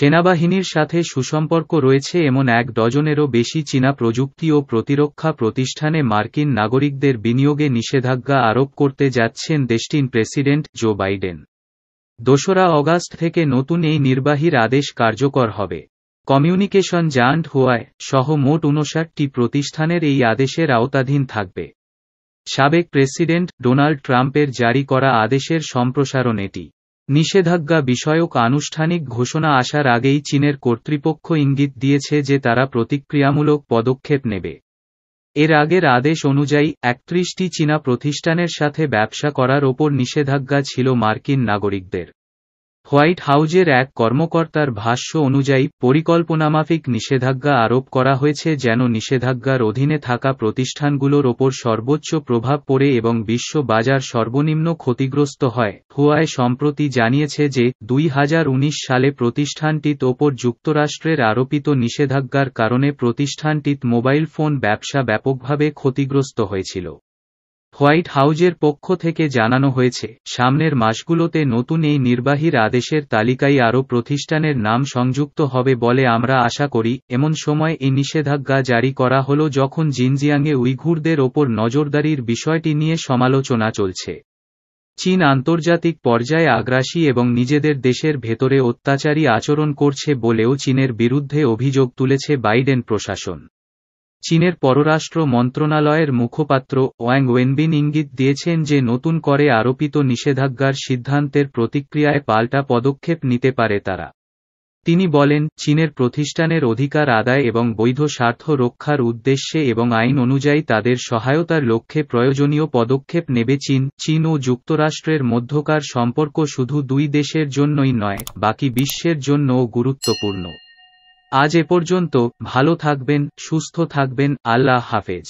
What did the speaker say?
সেনাবাহিনীর সাথে সুসম্পর্ক রয়েছে এমন এক ডজনেরও বেশি চীনা প্রযুক্তি ও প্রতিরক্ষা প্রতিষ্ঠানে মার্কিন নাগরিকদের বিনিয়োগে নিষেধাজ্ঞা আরোপ করতে যাচ্ছেন দেশটির প্রেসিডেন্ট জো বাইডেন দোসরা অগাস্ট থেকে নতুন এই নির্বাহীর আদেশ কার্যকর হবে কমিউনিকেশন জান্ট হোয়ায় সহ মোট উনষাটটি প্রতিষ্ঠানের এই আদেশের আওতাধীন থাকবে সাবেক প্রেসিডেন্ট ডোনাল্ড ট্রাম্পের জারি করা আদেশের সম্প্রসারণ এটি নিষেধাজ্ঞা বিষয়ক আনুষ্ঠানিক ঘোষণা আসার আগেই চীনের কর্তৃপক্ষ ইঙ্গিত দিয়েছে যে তারা প্রতিক্রিয়ামূলক পদক্ষেপ নেবে এর আগের আদেশ অনুযায়ী একত্রিশটি চীনা প্রতিষ্ঠানের সাথে ব্যবসা করার ওপর নিষেধাজ্ঞা ছিল মার্কিন নাগরিকদের হোয়াইট হাউজের এক কর্মকর্তার ভাষ্য অনুযায়ী পরিকল্পনামাফিক নিষেধাজ্ঞা আরোপ করা হয়েছে যেন নিষেধাজ্ঞার অধীনে থাকা প্রতিষ্ঠানগুলোর ওপর সর্বোচ্চ প্রভাব পড়ে এবং বিশ্ব বাজার সর্বনিম্ন ক্ষতিগ্রস্ত হয় হুয়াই সম্প্রতি জানিয়েছে যে দুই সালে প্রতিষ্ঠানটিত ওপর যুক্তরাষ্ট্রের আরোপিত নিষেধাজ্ঞার কারণে প্রতিষ্ঠানটিত মোবাইল ফোন ব্যবসা ব্যাপকভাবে ক্ষতিগ্রস্ত হয়েছিল হোয়াইট হাউজের পক্ষ থেকে জানানো হয়েছে সামনের মাসগুলোতে নতুন এই নির্বাহীর আদেশের তালিকায় আরও প্রতিষ্ঠানের নাম সংযুক্ত হবে বলে আমরা আশা করি এমন সময় এই নিষেধাজ্ঞা জারি করা হল যখন জিনজিয়াংয়ে উইঘুরদের ওপর নজরদারির বিষয়টি নিয়ে সমালোচনা চলছে চীন আন্তর্জাতিক পর্যায়ে আগ্রাসী এবং নিজেদের দেশের ভেতরে অত্যাচারী আচরণ করছে বলেও চীনের বিরুদ্ধে অভিযোগ তুলেছে বাইডেন প্রশাসন চীনের পররাষ্ট্র মন্ত্রণালয়ের মুখপাত্র ওয়াং ওয়েনবিন ইঙ্গিত দিয়েছেন যে নতুন করে আরোপিত নিষেধাজ্ঞার সিদ্ধান্তের প্রতিক্রিয়ায় পাল্টা পদক্ষেপ নিতে পারে তারা তিনি বলেন চীনের প্রতিষ্ঠানের অধিকার আদায় এবং বৈধ স্বার্থ রক্ষার উদ্দেশ্যে এবং আইন অনুযায়ী তাদের সহায়তার লক্ষ্যে প্রয়োজনীয় পদক্ষেপ নেবে চীন চীন ও যুক্তরাষ্ট্রের মধ্যকার সম্পর্ক শুধু দুই দেশের জন্যই নয় বাকি বিশ্বের জন্যও গুরুত্বপূর্ণ আজ এ পর্যন্ত ভালো থাকবেন সুস্থ থাকবেন আল্লাহ হাফেজ